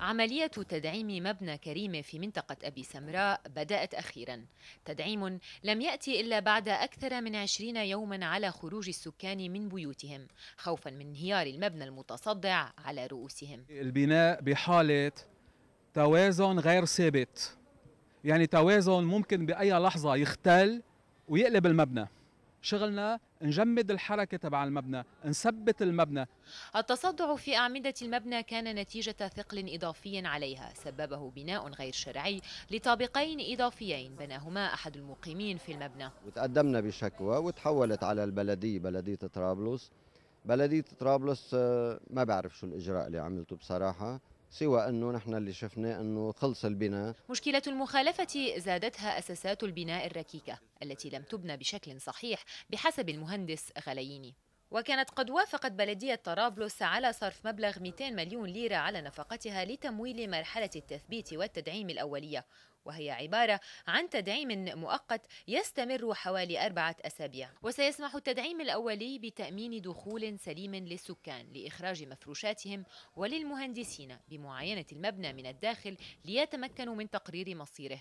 عملية تدعيم مبنى كريمة في منطقة أبي سمراء بدأت أخيرا تدعيم لم يأتي إلا بعد أكثر من عشرين يوما على خروج السكان من بيوتهم خوفا من انهيار المبنى المتصدع على رؤوسهم البناء بحالة توازن غير ثابت يعني توازن ممكن بأي لحظة يختل ويقلب المبنى شغلنا نجمد الحركة تبع المبنى نثبت المبنى التصدع في أعمدة المبنى كان نتيجة ثقل إضافي عليها سببه بناء غير شرعي لطابقين إضافيين بناهما أحد المقيمين في المبنى وتقدمنا بشكوى وتحولت على البلدية بلدية طرابلس بلدية طرابلس آه، ما بعرف شو الإجراء اللي عملته بصراحة سوى أنه نحن اللي شفنا أنه خلص البناء مشكلة المخالفة زادتها أساسات البناء الركيكة التي لم تبنى بشكل صحيح بحسب المهندس غلييني وكانت قد وافقت بلدية طرابلس على صرف مبلغ 200 مليون ليرة على نفقتها لتمويل مرحلة التثبيت والتدعيم الأولية وهي عبارة عن تدعيم مؤقت يستمر حوالي أربعة أسابيع وسيسمح التدعيم الأولي بتأمين دخول سليم للسكان لإخراج مفروشاتهم وللمهندسين بمعاينة المبنى من الداخل ليتمكنوا من تقرير مصيره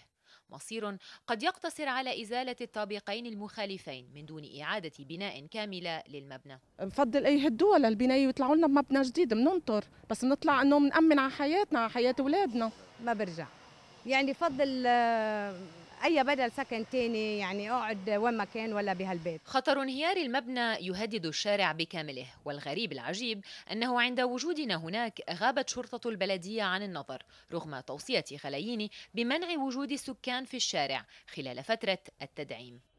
مصير قد يقتصر على إزالة الطابقين المخالفين من دون إعادة بناء كاملة للمبنى بفضل أي الدول للبناية ويطلعوا لنا بمبنى جديد بننطر بس بنطلع أنه بنأمن على حياتنا على حياة أولادنا ما برجع يعني فضل آه، اي بدل سكن تاني يعني اقعد وين ما كان ولا بهالبيت خطر انهيار المبنى يهدد الشارع بكامله والغريب العجيب انه عند وجودنا هناك غابت شرطه البلديه عن النظر رغم توصيه خلاييني بمنع وجود السكان في الشارع خلال فتره التدعيم